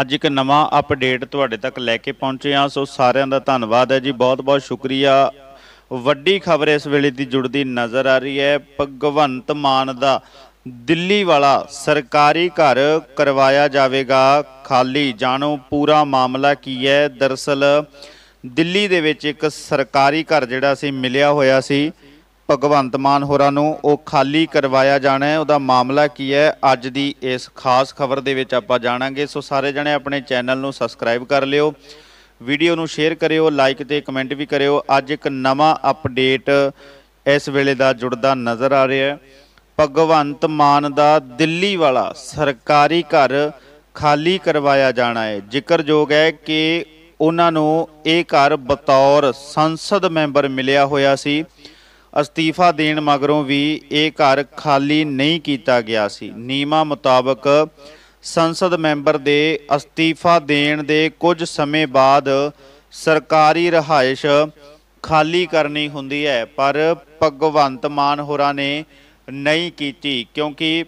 ਅੱਜ ਇੱਕ ਨਵਾਂ ਅਪਡੇਟ ਤੁਹਾਡੇ ਤੱਕ ਲੈ ਕੇ ਪਹੁੰਚੇ ਆ ਸੋ ਸਾਰਿਆਂ ਦਾ ਧੰਨਵਾਦ ਹੈ ਜੀ ਬਹੁਤ-ਬਹੁਤ ਸ਼ੁਕਰੀਆ ਵੱਡੀ ਖਬਰ ਇਸ ਵੇਲੇ ਦੀ ਜੁੜਦੀ ਨਜ਼ਰ ਆ ਰਹੀ ਹੈ ਭਗਵੰਤ ਮਾਨ ਦਾ ਦਿੱਲੀ ਵਾਲਾ ਸਰਕਾਰੀ ਘਰ ਕਰਵਾਇਆ ਜਾਵੇਗਾ ਖਾਲੀ ਜਾਣੋ ਪੂਰਾ ਮਾਮਲਾ ਕੀ ਹੈ ਦਰਸਲ ਦਿੱਲੀ ਦੇ ਵਿੱਚ ਇੱਕ ਸਰਕਾਰੀ ਘਰ ਜਿਹੜਾ ਸੀ ਮਿਲਿਆ ਹੋਇਆ ਸੀ ਭਗਵੰਤ ਮਾਨ ਹੋਰਾਂ ਨੂੰ ਉਹ ਖਾਲੀ ਕਰਵਾਇਆ ਜਾਣਾ ਹੈ ਉਹਦਾ ਮਾਮਲਾ ਕੀ ਹੈ ਅੱਜ ਦੀ ਇਸ ਖਾਸ ਖਬਰ ਦੇ ਵਿੱਚ ਆਪਾਂ ਜਾਣਾਂਗੇ ਸੋ ਸਾਰੇ ਜਣੇ ਆਪਣੇ ਚੈਨਲ ਨੂੰ ਸਬਸਕ੍ਰਾਈਬ ਕਰ ਲਿਓ ਵੀਡੀਓ ਨੂੰ ਸ਼ੇਅਰ ਕਰਿਓ ਲਾਈਕ ਤੇ ਕਮੈਂਟ ਵੀ ਕਰਿਓ ਅੱਜ ਇੱਕ ਨਵਾਂ ਅਪਡੇਟ ਇਸ ਵੇਲੇ ਦਾ ਜੁੜਦਾ ਨਜ਼ਰ ਆ ਰਿਹਾ ਹੈ ਭਗਵੰਤ ਮਾਨ ਦਾ ਦਿੱਲੀ ਵਾਲਾ ਸਰਕਾਰੀ ਘਰ ਖਾਲੀ ਕਰਵਾਇਆ ਜਾਣਾ ਹੈ ਜ਼ਿਕਰਯੋਗ ਹੈ ਕਿ ਉਹਨਾਂ ਨੂੰ ਇਹ ਘਰ ਬਤੌਰ ਸੰਸਦ ਮੈਂਬਰ ਮਿਲਿਆ ਹੋਇਆ ਸੀ ਅਸਤੀਫਾ ਦੇਣ ਮਗਰੋਂ ਵੀ ਇਹ ਘਰ ਖਾਲੀ ਨਹੀਂ ਕੀਤਾ ਗਿਆ ਸੀ ਨੀਮਾ ਮੁਤਾਬਕ ਸੰਸਦ ਮੈਂਬਰ ਦੇ ਅਸਤੀਫਾ ਦੇਣ ਦੇ ਕੁਝ ਸਮੇਂ ਬਾਅਦ ਸਰਕਾਰੀ ਰਹਾਇਸ਼ ਖਾਲੀ ਕਰਨੀ ਹੁੰਦੀ ਹੈ ਪਰ ਭਗਵੰਤ ਮਾਨ ਹੋਰਾਂ ਨੇ ਨਹੀਂ ਕੀਤੀ ਕਿਉਂਕਿ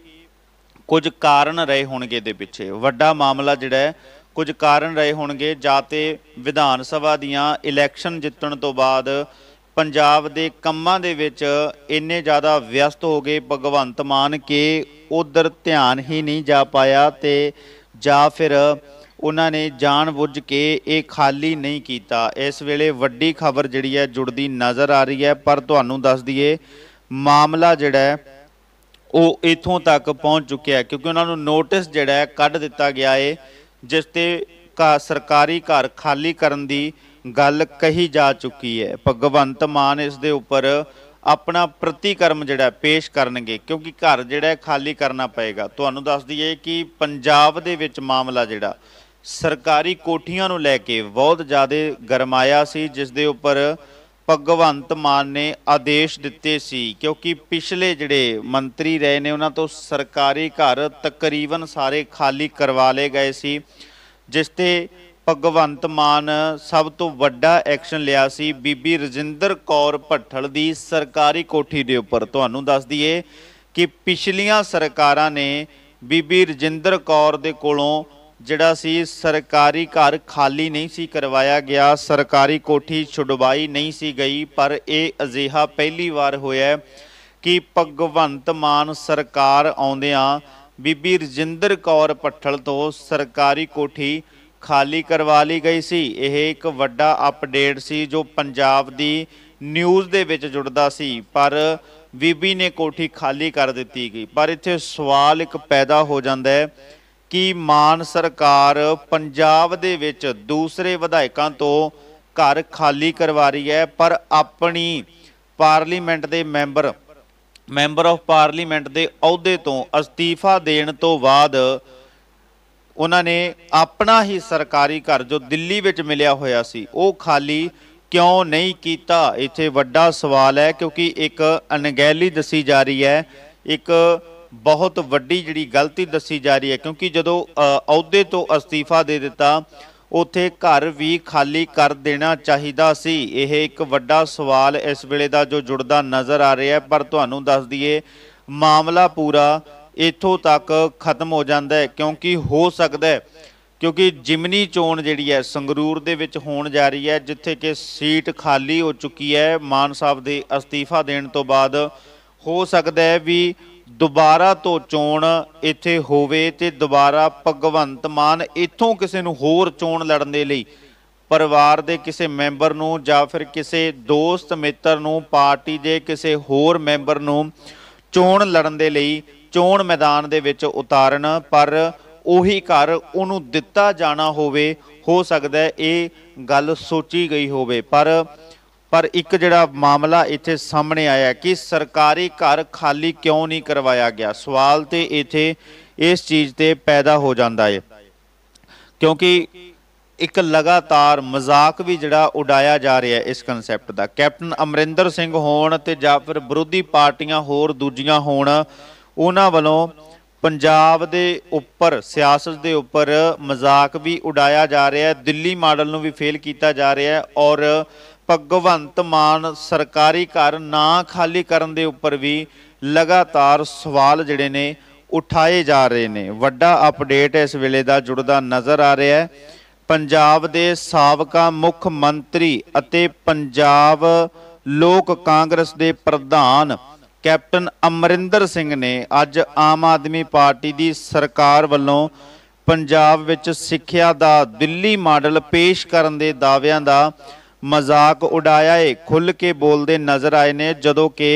ਕੁਝ ਕਾਰਨ ਰਹੇ ਹੋਣਗੇ ਦੇ ਪਿੱਛੇ ਵੱਡਾ ਮਾਮਲਾ ਜਿਹੜਾ ਕੁਝ ਕਾਰਨ ਰਹੇ ਹੋਣਗੇ ਜਾਂ ਤੇ ਵਿਧਾਨ ਸਭਾ ਦੀਆਂ ਇਲੈਕਸ਼ਨ ਜਿੱਤਣ ਤੋਂ ਬਾਅਦ ਪੰਜਾਬ ਦੇ ਕੰਮਾਂ ਦੇ ਵਿੱਚ ਇੰਨੇ ਜ਼ਿਆਦਾ ਵਿਅਸਤ ਹੋ ਗਏ ਭਗਵੰਤ ਮਾਨ ਕਿ ਉਧਰ ਧਿਆਨ ਹੀ ਨਹੀਂ ਜਾ ਪਾਇਆ ਤੇ ਜਾਂ ਫਿਰ ਉਹਨਾਂ ਨੇ ਜਾਣ ਬੁੱਝ ਕੇ ਇਹ ਖਾਲੀ ਨਹੀਂ ਕੀਤਾ ਇਸ ਵੇਲੇ ਵੱਡੀ ਖਬਰ ਜਿਹੜੀ ਹੈ ਜੁੜਦੀ ਨਜ਼ਰ ਆ ਰਹੀ ਹੈ ਪਰ ਤੁਹਾਨੂੰ ਦੱਸ ਦਈਏ ਮਾਮਲਾ ਜਿਹੜਾ ਉਹ ਇਥੋਂ ਤੱਕ ਪਹੁੰਚ ਚੁੱਕਿਆ ਕਿਉਂਕਿ ਉਹਨਾਂ ਨੂੰ ਨੋਟਿਸ ਜਿਹੜਾ ਕੱਢ ਦਿੱਤਾ ਗਿਆ ਏ ਜਿਸ ਤੇ ਸਰਕਾਰੀ ਘਰ ਖਾਲੀ ਕਰਨ ਦੀ ਗੱਲ ਕਹੀ ਜਾ ਚੁੱਕੀ ਹੈ ਭਗਵੰਤ ਮਾਨ ਇਸ ਦੇ ਉੱਪਰ ਆਪਣਾ ਪ੍ਰਤੀਕਰਮ ਜਿਹੜਾ ਪੇਸ਼ ਕਰਨਗੇ ਕਿਉਂਕਿ ਘਰ ਜਿਹੜਾ ਖਾਲੀ ਕਰਨਾ ਪਏਗਾ ਤੁਹਾਨੂੰ ਦੱਸ ਦਈਏ ਕਿ ਪੰਜਾਬ ਦੇ ਵਿੱਚ ਮਾਮਲਾ ਜਿਹੜਾ ਸਰਕਾਰੀ ਕੋਠੀਆਂ ਨੂੰ ਲੈ ਕੇ ਬਹੁਤ ਜ਼ਿਆਦਾ ਗਰਮਾਇਆ ਸੀ ਜਿਸ ਦੇ ਉੱਪਰ ਭਗਵੰਤ ਮਾਨ ਨੇ ਆਦੇਸ਼ ਦਿੱਤੇ ਸੀ ਕਿਉਂਕਿ ਪਿਛਲੇ ਜਿਹੜੇ ਮੰਤਰੀ ਰਹੇ ਨੇ ਉਹਨਾਂ ਤੋਂ ਸਰਕਾਰੀ ਘਰ ਤਕਰੀਬਨ ਸਾਰੇ ਖਾਲੀ ਕਰਵਾ ਲਏ ਗਏ ਸੀ ਜਿਸ ਤੇ ਭਗਵੰਤ ਮਾਨ ਸਭ ਤੋਂ ਵੱਡਾ ਐਕਸ਼ਨ ਲਿਆ ਸੀ ਬੀਬੀ ਰਜਿੰਦਰ ਕੌਰ ਭੱਠਲ ਦੀ ਸਰਕਾਰੀ ਕੋਠੀ ਦੇ ਉੱਪਰ ਤੁਹਾਨੂੰ ਦੱਸ ਦਈਏ ਕਿ ਪਿਛਲੀਆਂ ਸਰਕਾਰਾਂ ਨੇ ਬੀਬੀ ਰਜਿੰਦਰ ਕੌਰ ਦੇ ਕੋਲੋਂ ਜਿਹੜਾ ਸੀ ਸਰਕਾਰੀ ਘਰ ਖਾਲੀ ਨਹੀਂ ਸੀ ਕਰਵਾਇਆ ਗਿਆ ਸਰਕਾਰੀ ਕੋਠੀ ਛੁਡਵਾਈ ਨਹੀਂ ਸੀ ਗਈ ਪਰ ਇਹ ਅਜੀਹਾ ਪਹਿਲੀ ਵਾਰ ਹੋਇਆ ਕਿ ਭਗਵੰਤ ਮਾਨ ਸਰਕਾਰ ਆਉਂਦਿਆਂ ਬੀਬੀ ਰਜਿੰਦਰ ਕੌਰ ਪੱਠਲ ਤੋਂ ਸਰਕਾਰੀ ਕੋਠੀ ਖਾਲੀ ਕਰਵਾ ਲਈ ਗਈ ਸੀ ਇਹ ਇੱਕ ਵੱਡਾ ਅਪਡੇਟ ਸੀ ਜੋ ਪੰਜਾਬ ਦੀ ਨਿਊਜ਼ ਦੇ ਵਿੱਚ ਜੁੜਦਾ ਸੀ ਪਰ ਬੀਬੀ ਨੇ ਕੋਠੀ ਖਾਲੀ ਕਰ ਦਿੱਤੀ ਗਈ ਪਰ ਇੱਥੇ ਸਵਾਲ ਇੱਕ ਪੈਦਾ ਹੋ ਜਾਂਦਾ ਹੈ ਕਿ ਮਾਨ ਸਰਕਾਰ ਪੰਜਾਬ ਦੇ ਵਿੱਚ ਦੂਸਰੇ ਵਿਧਾਇਕਾਂ ਤੋਂ ਘਰ ਖਾਲੀ ਕਰਵਾ ਰਹੀ ਹੈ ਪਰ ਆਪਣੀ ਪਾਰਲੀਮੈਂਟ ਦੇ ਮੈਂਬਰ ਮੈਂਬਰ ਆਫ ਪਾਰਲੀਮੈਂਟ ਦੇ ਅਹੁਦੇ ਤੋਂ ਅਸਤੀਫਾ ਦੇਣ ਤੋਂ ਬਾਅਦ ਉਹਨਾਂ ਨੇ ਆਪਣਾ ਹੀ ਸਰਕਾਰੀ ਘਰ ਜੋ ਦਿੱਲੀ ਵਿੱਚ ਮਿਲਿਆ ਹੋਇਆ ਸੀ ਉਹ ਖਾਲੀ ਕਿਉਂ ਨਹੀਂ ਕੀਤਾ ਇੱਥੇ ਵੱਡਾ ਸਵਾਲ ਹੈ ਕਿਉਂਕਿ ਇੱਕ ਅਣਗਹਿਲੀ ਦੱਸੀ ਜਾ ਰਹੀ ਹੈ ਇੱਕ ਬਹੁਤ ਵੱਡੀ ਜਿਹੜੀ ਗਲਤੀ ਦੱਸੀ ਜਾ ਰਹੀ ਹੈ ਕਿਉਂਕਿ ਜਦੋਂ ਅਹੁਦੇ ਤੋਂ ਅਸਤੀਫਾ ਦੇ ਦਿੱਤਾ ਉਥੇ ਘਰ ਵੀ ਖਾਲੀ ਕਰ ਦੇਣਾ ਚਾਹੀਦਾ ਸੀ ਇਹ ਇੱਕ ਵੱਡਾ ਸਵਾਲ ਇਸ ਵੇਲੇ ਦਾ ਜੋ ਜੁੜਦਾ ਨਜ਼ਰ ਆ ਰਿਹਾ ਪਰ ਤੁਹਾਨੂੰ ਦੱਸ ਦਈਏ ਮਾਮਲਾ ਪੂਰਾ ਇੱਥੋਂ ਤੱਕ ਖਤਮ ਹੋ ਜਾਂਦਾ ਹੈ ਕਿਉਂਕਿ ਹੋ ਸਕਦਾ ਹੈ ਕਿਉਂਕਿ ਜਿਮਨੀ ਚੋਣ ਜਿਹੜੀ ਹੈ ਸੰਗਰੂਰ ਦੇ ਵਿੱਚ ਹੋਣ ਜਾ ਰਹੀ ਹੈ ਜਿੱਥੇ ਕਿ ਸੀਟ ਖਾਲੀ ਹੋ ਚੁੱਕੀ ਹੈ ਮਾਨ ਸਾਹਿਬ ਦੇ ਅਸਤੀਫਾ ਦੇਣ ਤੋਂ ਬਾਅਦ ਹੋ ਸਕਦਾ ਹੈ ਵੀ ਦੁਬਾਰਾ ਤੋਂ ਚੋਣ ਇੱਥੇ ਹੋਵੇ ਤੇ ਦੁਬਾਰਾ ਭਗਵੰਤ ਮਾਨ ਇੱਥੋਂ ਕਿਸੇ ਨੂੰ ਹੋਰ ਚੋਣ ਲੜਨ ਦੇ ਲਈ ਪਰਿਵਾਰ ਦੇ ਕਿਸੇ ਮੈਂਬਰ ਨੂੰ ਜਾਂ ਫਿਰ ਕਿਸੇ ਦੋਸਤ ਮਿੱਤਰ ਨੂੰ ਪਾਰਟੀ ਦੇ ਕਿਸੇ ਹੋਰ ਮੈਂਬਰ ਨੂੰ ਚੋਣ ਲੜਨ ਦੇ ਲਈ ਚੋਣ ਮੈਦਾਨ ਦੇ ਵਿੱਚ ਉਤਾਰਨ ਪਰ ਉਹੀ ਘਰ ਉਹਨੂੰ ਦਿੱਤਾ ਜਾਣਾ ਹੋਵੇ ਹੋ ਸਕਦਾ ਇਹ ਗੱਲ ਸੋਚੀ ਗਈ ਹੋਵੇ ਪਰ ਪਰ ਇੱਕ ਜਿਹੜਾ ਮਾਮਲਾ ਇੱਥੇ ਸਾਹਮਣੇ ਆਇਆ ਕਿ ਸਰਕਾਰੀ ਘਰ ਖਾਲੀ ਕਿਉਂ ਨਹੀਂ ਕਰਵਾਇਆ ਗਿਆ ਸਵਾਲ ਤੇ ਇੱਥੇ ਇਸ ਚੀਜ਼ ਤੇ ਪੈਦਾ ਹੋ ਜਾਂਦਾ ਹੈ ਕਿਉਂਕਿ ਇੱਕ ਲਗਾਤਾਰ ਮਜ਼ਾਕ ਵੀ ਜਿਹੜਾ ਉਡਾਇਆ ਜਾ ਰਿਹਾ ਇਸ ਕਨਸੈਪਟ ਦਾ ਕੈਪਟਨ ਅਮਰਿੰਦਰ ਸਿੰਘ ਹੋਣ ਤੇ ਜਾਂ ਫਿਰ ਵਿਰੋਧੀ ਪਾਰਟੀਆਂ ਹੋਰ ਦੂਜੀਆਂ ਹੋਣ ਉਹਨਾਂ ਵੱਲੋਂ ਪੰਜਾਬ ਦੇ ਉੱਪਰ ਸਿਆਸਤ ਦੇ ਉੱਪਰ ਮਜ਼ਾਕ ਵੀ ਉਡਾਇਆ ਜਾ ਰਿਹਾ ਹੈ ਦਿੱਲੀ ਮਾਡਲ ਨੂੰ ਵੀ ਫੇਲ ਕੀਤਾ ਜਾ ਰਿਹਾ ਹੈ ਔਰ ਭਗਵੰਤ ਮਾਨ ਸਰਕਾਰੀ ਘਰ ਨਾ ਖਾਲੀ ਕਰਨ ਦੇ ਉੱਪਰ ਵੀ ਲਗਾਤਾਰ ਸਵਾਲ ਜਿਹੜੇ ਨੇ ਉਠਾਏ ਜਾ ਰਹੇ ਨੇ ਵੱਡਾ ਅਪਡੇਟ ਇਸ ਵੇਲੇ ਦਾ ਜੁੜਦਾ ਨਜ਼ਰ ਆ ਰਿਹਾ ਹੈ ਪੰਜਾਬ ਦੇ ਸਾਬਕਾ ਮੁੱਖ ਮੰਤਰੀ ਅਤੇ ਪੰਜਾਬ ਲੋਕ ਕਾਂਗਰਸ ਦੇ ਪ੍ਰਧਾਨ ਕੈਪਟਨ ਅਮਰਿੰਦਰ ਸਿੰਘ ਨੇ ਅੱਜ ਆਮ ਆਦਮੀ ਪਾਰਟੀ ਦੀ ਸਰਕਾਰ ਵੱਲੋਂ ਪੰਜਾਬ ਵਿੱਚ ਸਿੱਖਿਆ ਦਾ ਦਿੱਲੀ ਮਾਡਲ ਪੇਸ਼ ਕਰਨ ਦੇ ਦਾਅਵਿਆਂ ਦਾ ਮਜ਼ਾਕ ਉਡਾਇਆ ਏ ਖੁੱਲ ਕੇ ਬੋਲਦੇ ਨਜ਼ਰ ਆਏ ਨੇ ਜਦੋਂ ਕਿ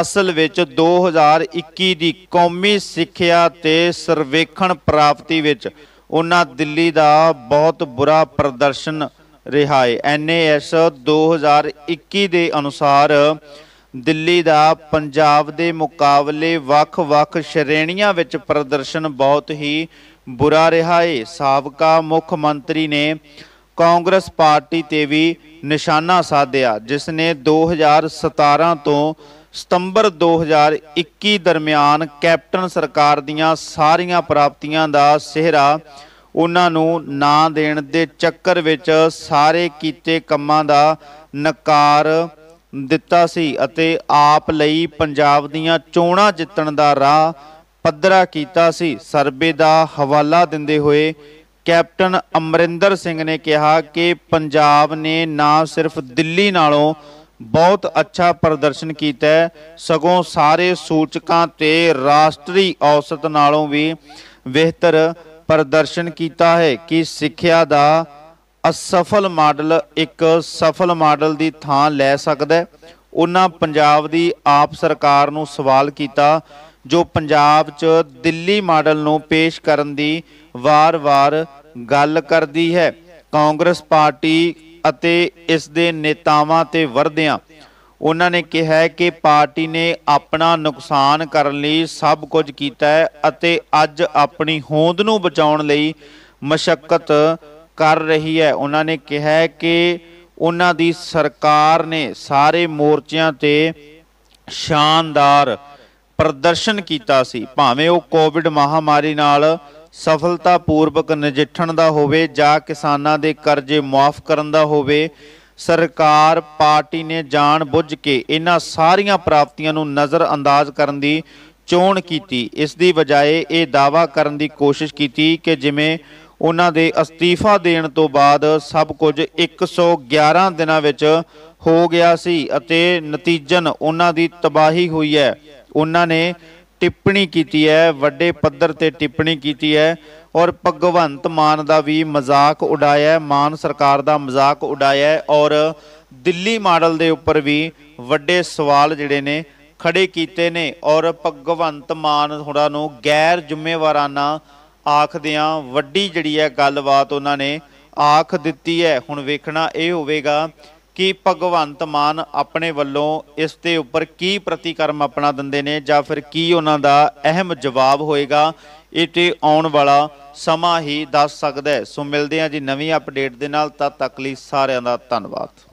ਅਸਲ ਵਿੱਚ 2021 ਦੀ ਕੌਮੀ ਸਿੱਖਿਆ ਤੇ ਸਰਵੇਖਣ ਪ੍ਰਾਪਤੀ ਵਿੱਚ ਉਹਨਾਂ ਦਿੱਲੀ ਦਾ ਬਹੁਤ ਬੁਰਾ ਪ੍ਰਦਰਸ਼ਨ ਰਿਹਾ ਹੈ ਐਨਏਐਸ 2021 ਦੇ ਅਨੁਸਾਰ ਦਿੱਲੀ ਦਾ ਪੰਜਾਬ ਦੇ ਮੁਕਾਬਲੇ ਵੱਖ-ਵੱਖ ਸ਼੍ਰੇਣੀਆਂ ਵਿੱਚ ਪ੍ਰਦਰਸ਼ਨ ਬਹੁਤ ਹੀ ਬੁਰਾ ਰਿਹਾ ਏ ਸਾਬਕਾ ਮੁੱਖ ਮੰਤਰੀ ਨੇ ਕਾਂਗਰਸ ਪਾਰਟੀ ਤੇ ਵੀ ਨਿਸ਼ਾਨਾ ਸਾਧਿਆ ਜਿਸ ਨੇ 2017 ਤੋਂ ਸਤੰਬਰ 2021 ਦਰਮਿਆਨ ਕੈਪਟਨ ਸਰਕਾਰ ਦੀਆਂ ਸਾਰੀਆਂ ਪ੍ਰਾਪਤੀਆਂ ਦਾ ਸਿਹਰਾ ਉਹਨਾਂ ਨੂੰ ਨਾ ਦੇਣ ਦੇ ਚੱਕਰ ਵਿੱਚ ਸਾਰੇ ਕੀਤੇ ਕੰਮਾਂ ਦਾ ਨਕਾਰ ਦਿੱਤਾ ਸੀ ਅਤੇ ਆਪ ਲਈ ਪੰਜਾਬ ਦੀਆਂ ਚੋਣਾਂ ਜਿੱਤਣ ਦਾ ਰਾਹ ਪੱਧਰਾ ਕੀਤਾ ਸੀ ਸਰਵੇ ਦਾ ਹਵਾਲਾ ਦਿੰਦੇ ਹੋਏ ਕੈਪਟਨ ਅਮਰਿੰਦਰ ਸਿੰਘ ਨੇ ਕਿਹਾ ਕਿ ਪੰਜਾਬ ਨੇ ਨਾ ਸਿਰਫ ਦਿੱਲੀ ਨਾਲੋਂ ਬਹੁਤ ਅੱਛਾ ਪ੍ਰਦਰਸ਼ਨ ਕੀਤਾ ਸਗੋਂ ਸਾਰੇ ਸੂਚਕਾਂ ਤੇ ਰਾਸ਼ਟਰੀ ਔਸਤ ਨਾਲੋਂ ਵੀ ਬਿਹਤਰ ਪ੍ਰਦਰਸ਼ਨ ਕੀਤਾ ਹੈ ਕਿ ਸਿੱਖਿਆ ਦਾ ਅਸਫਲ ਮਾਡਲ ਇੱਕ ਸਫਲ ਮਾਡਲ ਦੀ ਥਾਂ ਲੈ ਸਕਦਾ ਹੈ ਉਹਨਾਂ ਪੰਜਾਬ ਦੀ ਆਪ ਸਰਕਾਰ ਨੂੰ ਸਵਾਲ ਕੀਤਾ ਜੋ ਪੰਜਾਬ 'ਚ ਦਿੱਲੀ ਮਾਡਲ ਨੂੰ ਪੇਸ਼ ਕਰਨ ਦੀ ਵਾਰ-ਵਾਰ ਗੱਲ ਕਰਦੀ ਹੈ ਕਾਂਗਰਸ ਪਾਰਟੀ ਅਤੇ ਇਸ ਦੇ ਨੇਤਾਵਾਂ ਤੇ ਵਰਦਿਆਂ ਉਹਨਾਂ ਨੇ ਕਿਹਾ ਕਿ ਪਾਰਟੀ ਨੇ ਆਪਣਾ ਨੁਕਸਾਨ ਕਰਨ ਲਈ ਸਭ ਕੁਝ ਕੀਤਾ ਹੈ ਅਤੇ ਅੱਜ ਆਪਣੀ ਹੋਂਦ ਨੂੰ ਬਚਾਉਣ ਲਈ ਮਸ਼ਕਤ ਕਰ ਰਹੀ ਹੈ ਉਹਨਾਂ ਨੇ ਕਿਹਾ ਕਿ ਉਹਨਾਂ ਦੀ ਸਰਕਾਰ ਨੇ ਸਾਰੇ ਮੋਰਚਿਆਂ ਤੇ ਸ਼ਾਨਦਾਰ ਪ੍ਰਦਰਸ਼ਨ ਕੀਤਾ ਸੀ ਭਾਵੇਂ ਉਹ ਕੋਵਿਡ ਮਹਾਮਾਰੀ ਨਾਲ ਸਫਲਤਾਪੂਰਵਕ ਨਜਿੱਠਣ ਦਾ ਹੋਵੇ ਜਾਂ ਕਿਸਾਨਾਂ ਦੇ ਕਰਜ਼ੇ ਮਾਫ ਕਰਨ ਦਾ ਹੋਵੇ ਸਰਕਾਰ ਪਾਰਟੀ ਨੇ ਜਾਣ ਬੁੱਝ ਕੇ ਇਹਨਾਂ ਸਾਰੀਆਂ ਪ੍ਰਾਪਤੀਆਂ ਨੂੰ ਨਜ਼ਰ ਅੰਦਾਜ਼ ਕਰਨ ਦੀ ਚੋਣ ਕੀਤੀ ਇਸ ਦੀ ਬਜਾਏ ਇਹ ਦਾਵਾ ਕਰਨ ਦੀ ਕੋਸ਼ਿਸ਼ ਕੀਤੀ ਕਿ ਜਿਵੇਂ ਉਹਨਾਂ ਦੇ ਅਸਤੀਫਾ ਦੇਣ ਤੋਂ ਬਾਅਦ ਸਭ ਕੁਝ 111 ਦਿਨਾਂ ਵਿੱਚ ਹੋ ਗਿਆ ਸੀ ਅਤੇ ਨਤੀਜਨ ਉਹਨਾਂ ਦੀ ਤਬਾਹੀ ਹੋਈ ਹੈ ਉਹਨਾਂ ਨੇ ਟਿੱਪਣੀ ਕੀਤੀ ਹੈ ਵੱਡੇ ਪੱਧਰ ਤੇ ਟਿੱਪਣੀ ਕੀਤੀ ਹੈ ਔਰ ਭਗਵੰਤ ਮਾਨ ਦਾ ਵੀ ਮਜ਼ਾਕ ਉਡਾਇਆ ਮਾਨ ਸਰਕਾਰ ਦਾ ਮਜ਼ਾਕ ਉਡਾਇਆ ਔਰ ਦਿੱਲੀ ਮਾਡਲ ਦੇ ਉੱਪਰ ਵੀ ਵੱਡੇ ਸਵਾਲ ਜਿਹੜੇ ਨੇ ਖੜੇ ਕੀਤੇ ਨੇ ਔਰ ਭਗਵੰਤ ਮਾਨ ਥੋੜਾ ਨੂੰ ਗੈਰ ਜ਼ਿੰਮੇਵਾਰਾਨਾ ਆਖਦਿਆਂ ਵੱਡੀ ਜਿਹੜੀ ਹੈ ਗੱਲਬਾਤ ਉਹਨਾਂ ਨੇ ਆਖ ਦਿੱਤੀ ਹੈ ਹੁਣ ਵੇਖਣਾ ਇਹ ਹੋਵੇਗਾ ਕਿ ਭਗਵੰਤ ਮਾਨ ਆਪਣੇ ਵੱਲੋਂ ਇਸ ਤੇ ਉੱਪਰ ਕੀ ਪ੍ਰਤੀਕਰਮ ਆਪਣਾ ਦਿੰਦੇ ਨੇ ਜਾਂ ਫਿਰ ਕੀ ਉਹਨਾਂ ਦਾ ਅਹਿਮ ਜਵਾਬ ਹੋਏਗਾ ਇਹ ਤੇ ਆਉਣ ਵਾਲਾ ਸਮਾਂ ਹੀ ਦੱਸ ਸਕਦਾ ਹੈ ਸੋ ਮਿਲਦੇ ਹਾਂ ਜੀ ਨਵੀਂ ਅਪਡੇਟ ਦੇ ਨਾਲ ਤਦ ਤੱਕ ਲਈ ਸਾਰਿਆਂ ਦਾ ਧੰਨਵਾਦ